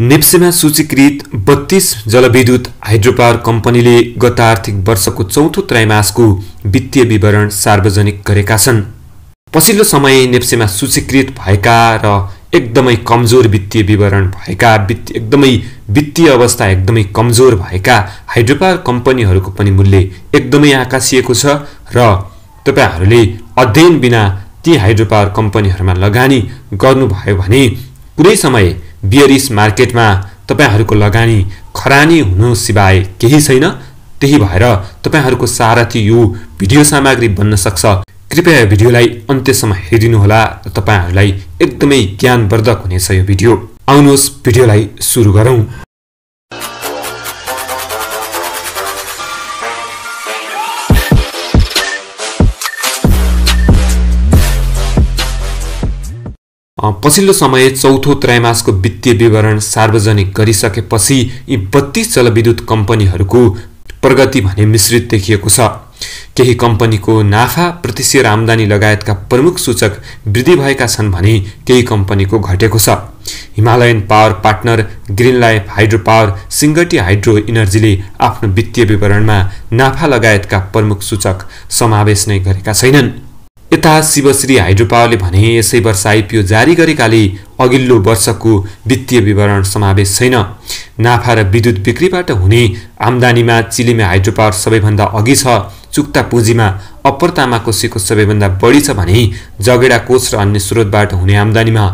नेप्सेमा सूचीकृत बत्तीस जलविद्युत हाइड्रो पावर कम्पनीले गत आर्थिक वर्षको चौथो त्रैमासको वित्तीय विवरण सार्वजनिक गरेका छन् पछिल्लो समय नेप्सेमा सूचीकृत भएका र एकदमै कमजोर वित्तीय विवरण भएका एकदमै वित्तीय अवस्था एकदमै कमजोर भएका हाइड्रो पावर कम्पनीहरूको पनि मूल्य एकदमै आकाशिएको छ र तपाईँहरूले अध्ययन बिना ती हाइड्रो पावर कम्पनीहरूमा लगानी गर्नुभयो भने पुरै समय बियरिस मार्केटमा तपाईँहरूको लगानी खरानी हुनु सिवाय केही छैन त्यही भएर तपाईँहरूको सारथी यो भिडियो सामग्री बन्न सक्छ कृपया भिडियोलाई अन्त्यसम्म हेरिदिनुहोला र तपाईँहरूलाई एकदमै ज्ञानवर्धक हुनेछ यो भिडियो आउनुहोस् भिडियोलाई सुरु गरौँ पछिल्लो समय चौथो त्रैमासको वित्तीय विवरण सार्वजनिक गरिसकेपछि यी बत्तीस जलविद्युत कम्पनीहरूको प्रगति भने मिश्रित देखिएको छ केही कम्पनीको नाफा प्रतिशेयर आमदानी लगायतका प्रमुख सूचक वृद्धि भएका छन् भने केही कम्पनीको घटेको छ Himalayan power partner green life hydro power Singati hydro इनर्जीले आफ्नो वित्तीय विवरणमा नाफा लगायतका प्रमुख सूचक समावेश नै गरेका छैनन् यता शिवश्री हाइड्रोपावरले भने यसै वर्ष आइपिओ जारी गरेकाले अघिल्लो वर्षको वित्तीय विवरण समावेश छैन नाफा र विद्युत बिक्रीबाट हुने आम्दानीमा चिलिमे हाइड्रोपावर सबैभन्दा अघि छ चुक्ता पुँजीमा अप्पर सिको सबैभन्दा बढी छ भने जगेडा कोष र अन्य स्रोतबाट हुने आम्दानीमा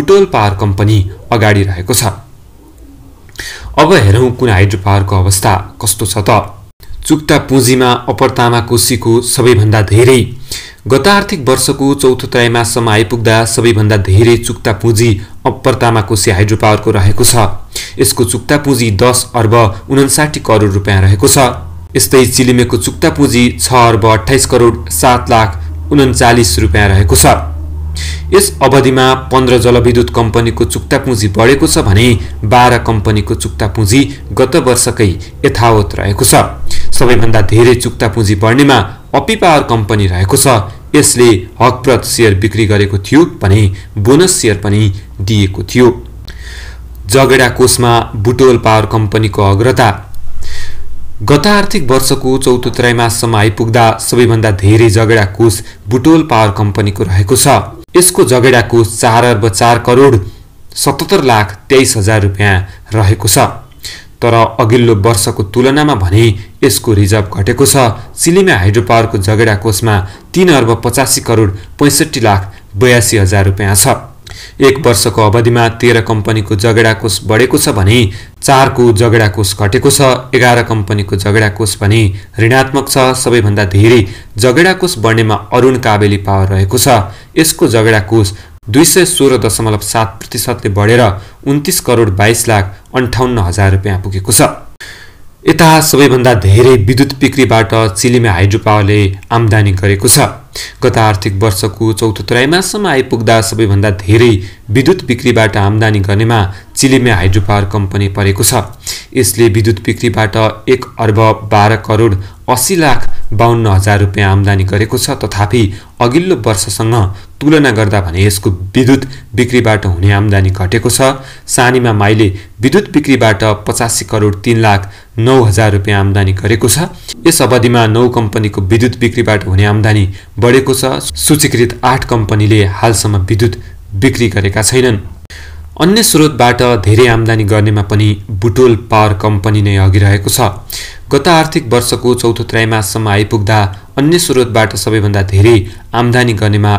बुटोल पावर कम्पनी अगाडि रहेको छ अब हेरौँ कुन पावरको अवस्था कस्तो छ त चुक्ता पुँजीमा अप्पर तामाकोसीको सबैभन्दा धेरै गत आर्थिक वर्षको चौथो त्रैमासम्म आइपुग्दा सबैभन्दा धेरै चुक्ता पुँजी अप्परतामा कोशी हाइड्रो पावरको रहेको छ यसको चुक्ता पुँजी दस अर्ब उन्साठी करोड रुपियाँ रहेको छ यस्तै चिलिमेको चुक्ता पुँजी छ अर्ब अठाइस करोड सात लाख उन्चालिस रुपियाँ रहेको छ यस अवधिमा पन्ध्र जलविद्युत कम्पनीको चुक्ता पुँजी बढेको छ भने बाह्र कम्पनीको चुक्ता पुँजी गत वर्षकै यथावत रहेको छ सबैभन्दा धेरै चुक्ता पुँजी बढ्नेमा अपी पावर कम्पनी रहेको छ यसले हकप्रत सेयर बिक्री गरेको थियो भने बोनस सेयर पनि दिएको थियो जगेडा कोषमा बुटोल पावर कम्पनीको अग्रता गत आर्थिक वर्षको चौथो त्रैमाससम्म आइपुग्दा सबैभन्दा धेरै जगेडा कोष बुटोल पावर कम्पनीको रहेको छ यसको जगेडा कोष चार अर्ब चार करोड सतहत्तर लाख तेइस हजार रुपियाँ रहेको छ तर अघिल्लो वर्षको तुलनामा भने यसको रिजर्भ घटेको छ सिलिमे पावरको जगेडा कोषमा तिन अर्ब पचासी करोड पैँसठी लाख बयासी हजार रुपियाँ छ एक वर्षको अवधिमा तेह्र कम्पनीको जगेडा कोष बढेको छ भने चारको जगेडा कोष घटेको छ एघार कम्पनीको जगेडा कोष पनि ऋणात्मक छ सबैभन्दा धेरै जगेडा कोष बढ्नेमा अरुण काबेली पावर रहेको छ यसको जगेडा कोष दुई सय सोह्र दशमलव सात प्रतिशतले बढेर उन्तिस करोड बाइस लाख अन्ठाउन्न हजार रुपियाँ पुगेको छ यता सबैभन्दा धेरै विद्युत बिक्रीबाट चिलिमे हाइड्रो पावरले आम्दानी गरेको छ गत आर्थिक वर्षको चौथो त्रैमासम्म आइपुग्दा सबैभन्दा धेरै विद्युत बिक्रीबाट आम्दानी गर्नेमा चिलिमे हाइड्रो पावर कम्पनी परेको छ यसले विद्युत बिक्रीबाट एक अर्ब बाह्र करोड अस्सी लाख बाहन्न हजार रुपियाँ आम्दानी गरेको छ तथापि अघिल्लो वर्षसँग तुलना गर्दा भने यसको विद्युत बिक्रीबाट हुने आम्दानी घटेको छ सानीमा माइले विद्युत बिक्रीबाट पचासी करोड तिन लाख नौ हजार रुपियाँ आम्दानी गरेको छ यस अवधिमा नौ कम्पनीको विद्युत बिक्रीबाट हुने आम्दानी बढेको छ सूचीकृत आठ कम्पनीले हालसम्म विद्युत बिक्री गरेका छैनन् अन्य स्रोतबाट धेरै आमदानी गर्नेमा पनि बुटोल पावर कम्पनी नै अघि रहेको छ गत आर्थिक वर्षको चौथो त्रैमाससम्म आइपुग्दा अन्य स्रोतबाट सबैभन्दा धेरै आमदानी गर्नेमा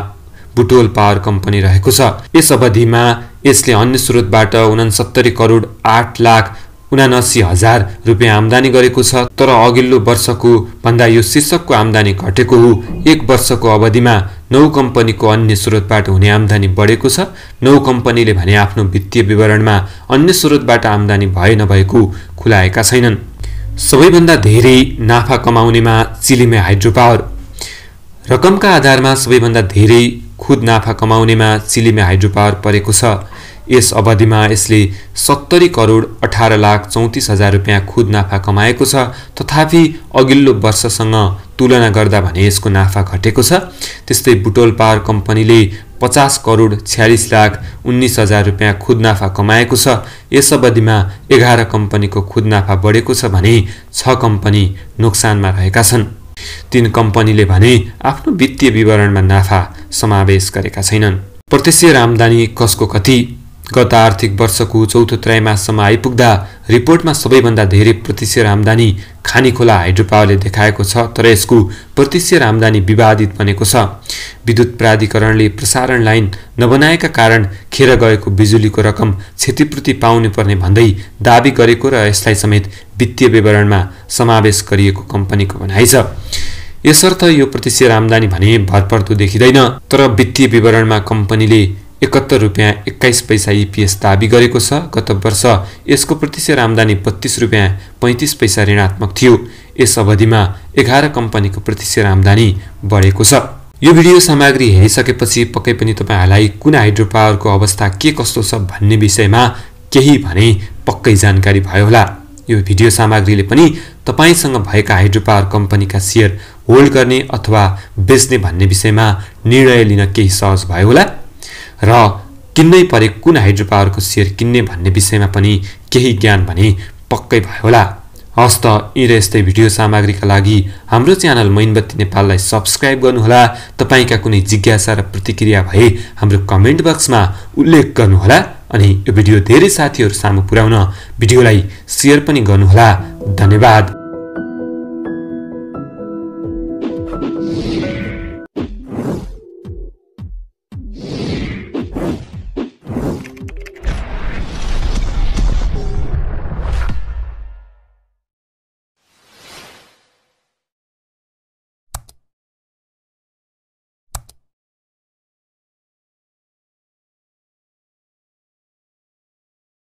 बुटोल पावर कम्पनी रहेको छ यस अवधिमा यसले अन्य स्रोतबाट उनासत्तरी करोड आठ लाख उनासी हजार रुपियाँ आमदानी गरेको छ तर अघिल्लो वर्षको भन्दा यो शीर्षकको आमदानी घटेको हो एक वर्षको अवधिमा नौ कम्पनीको अन्य स्रोतबाट हुने आमदानी बढेको छ नौ कम्पनीले भने आफ्नो वित्तीय विवरणमा अन्य स्रोतबाट आमदानी भए नभएको खुलाएका छैनन् सबैभन्दा धेरै नाफा कमाउनेमा चिलिमे हाइड्रो पावर रकमका आधारमा सबैभन्दा धेरै खुद नाफा कमाउनेमा चिलिमे हाइड्रो पावर परेको छ यस अवधिमा यसले सत्तरी करोड अठार लाख चौतिस हजार रुपियाँ खुद नाफा कमाएको छ तथापि अघिल्लो वर्षसँग तुलना गर्दा भने यसको नाफा घटेको छ त्यस्तै बुटोल पावर कम्पनीले पचास करोड छ्यालिस लाख उन्नाइस हजार रुपियाँ खुद नाफा कमाएको छ यस अवधिमा एघार कम्पनीको खुद नाफा बढेको छ भने छ कम्पनी नोक्सानमा रहेका छन् तीन कम्पनीले भने आफ्नो वित्तीय विवरणमा नाफा समावेश गरेका छैनन् प्रत्यक्ष रामदानी कसको कति गत आर्थिक वर्षको चौथो त्रैमासम्म आइपुग्दा रिपोर्टमा सबैभन्दा धेरै प्रतिशत आम्दानी खोला हाइड्रोपावरले देखाएको छ तर यसको प्रतिशत आम्दानी विवादित बनेको छ विद्युत प्राधिकरणले प्रसारण लाइन नबनाएका कारण खेर गएको बिजुलीको रकम क्षतिपूर्ति पाउनुपर्ने भन्दै दावी गरेको र यसलाई समेत वित्तीय विवरणमा समावेश गरिएको कम्पनीको भनाइ छ यसर्थ यो प्रतिशत आम्दानी भने भरपर्दो देखिँदैन तर वित्तीय विवरणमा कम्पनीले एकहत्तर रुपियाँ एक्काइस पैसा इपिएस e दाबी गरेको छ गत वर्ष यसको प्रतिशत आम्दानी बत्तिस रुपियाँ पैँतिस पैसा ऋणात्मक थियो यस अवधिमा एघार कम्पनीको प्रतिशत आम्दानी बढेको छ यो भिडियो सामग्री हेरिसकेपछि पक्कै पनि तपाईँहरूलाई कुन हाइड्रो पावरको अवस्था के कस्तो छ भन्ने विषयमा केही भने पक्कै जानकारी भयो होला यो भिडियो सामग्रीले पनि तपाईँसँग भएका हाइड्रो पावर कम्पनीका सेयर होल्ड गर्ने अथवा बेच्ने भन्ने विषयमा निर्णय लिन केही सहज भयो होला र किन्नै परे कुन हाइड्रो पावरको सेयर किन्ने भन्ने विषयमा पनि केही ज्ञान भने पक्कै भयो होला हस् त यी र यस्तै भिडियो सामग्रीका लागि हाम्रो च्यानल मैनबत्ती नेपाललाई सब्सक्राइब गर्नुहोला तपाईँका कुनै जिज्ञासा र प्रतिक्रिया भए हाम्रो कमेन्ट बक्समा उल्लेख गर्नुहोला अनि यो भिडियो धेरै साथीहरू सामु पुर्याउन भिडियोलाई सेयर पनि गर्नुहोला धन्यवाद